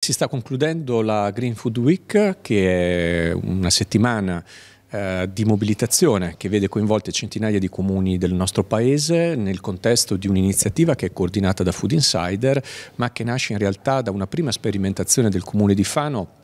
Si sta concludendo la Green Food Week, che è una settimana eh, di mobilitazione che vede coinvolte centinaia di comuni del nostro paese nel contesto di un'iniziativa che è coordinata da Food Insider, ma che nasce in realtà da una prima sperimentazione del comune di Fano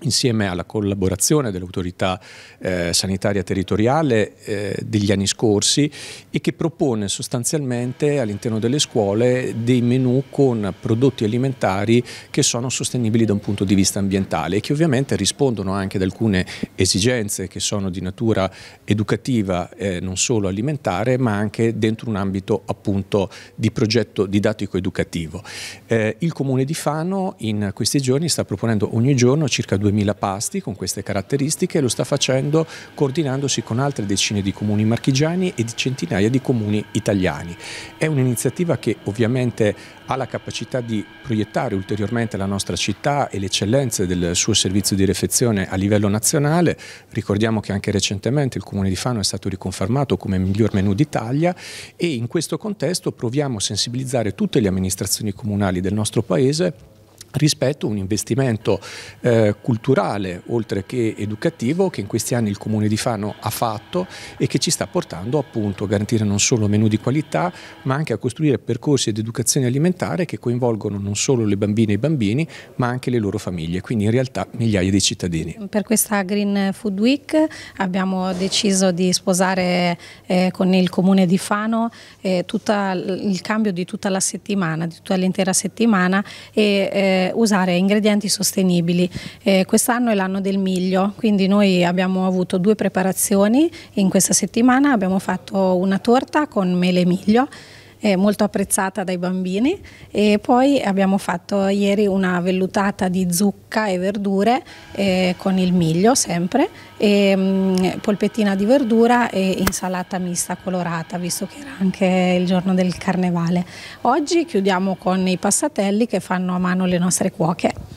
insieme alla collaborazione dell'autorità eh, sanitaria territoriale eh, degli anni scorsi e che propone sostanzialmente all'interno delle scuole dei menu con prodotti alimentari che sono sostenibili da un punto di vista ambientale e che ovviamente rispondono anche ad alcune esigenze che sono di natura educativa eh, non solo alimentare ma anche dentro un ambito appunto di progetto didattico educativo. Eh, il comune di Fano in questi giorni sta proponendo ogni giorno circa due 2000 pasti con queste caratteristiche e lo sta facendo coordinandosi con altre decine di comuni marchigiani e di centinaia di comuni italiani. È un'iniziativa che ovviamente ha la capacità di proiettare ulteriormente la nostra città e le eccellenze del suo servizio di refezione a livello nazionale. Ricordiamo che anche recentemente il Comune di Fano è stato riconfermato come miglior menù d'Italia e in questo contesto proviamo a sensibilizzare tutte le amministrazioni comunali del nostro Paese rispetto a un investimento eh, culturale oltre che educativo che in questi anni il comune di Fano ha fatto e che ci sta portando appunto a garantire non solo menù di qualità ma anche a costruire percorsi ed educazione alimentare che coinvolgono non solo le bambine e i bambini ma anche le loro famiglie, quindi in realtà migliaia di cittadini. Per questa Green Food Week abbiamo deciso di sposare eh, con il comune di Fano eh, tutta, il cambio di tutta la settimana, di tutta l'intera settimana e eh, eh, usare ingredienti sostenibili. Eh, quest'anno è l'anno del miglio, quindi noi abbiamo avuto due preparazioni in questa settimana, abbiamo fatto una torta con mele e miglio eh, molto apprezzata dai bambini e poi abbiamo fatto ieri una vellutata di zucca e verdure eh, con il miglio sempre, e, mh, mm, polpettina di verdura e insalata mista colorata visto che era anche il giorno del carnevale. Oggi chiudiamo con i passatelli che fanno a mano le nostre cuoche.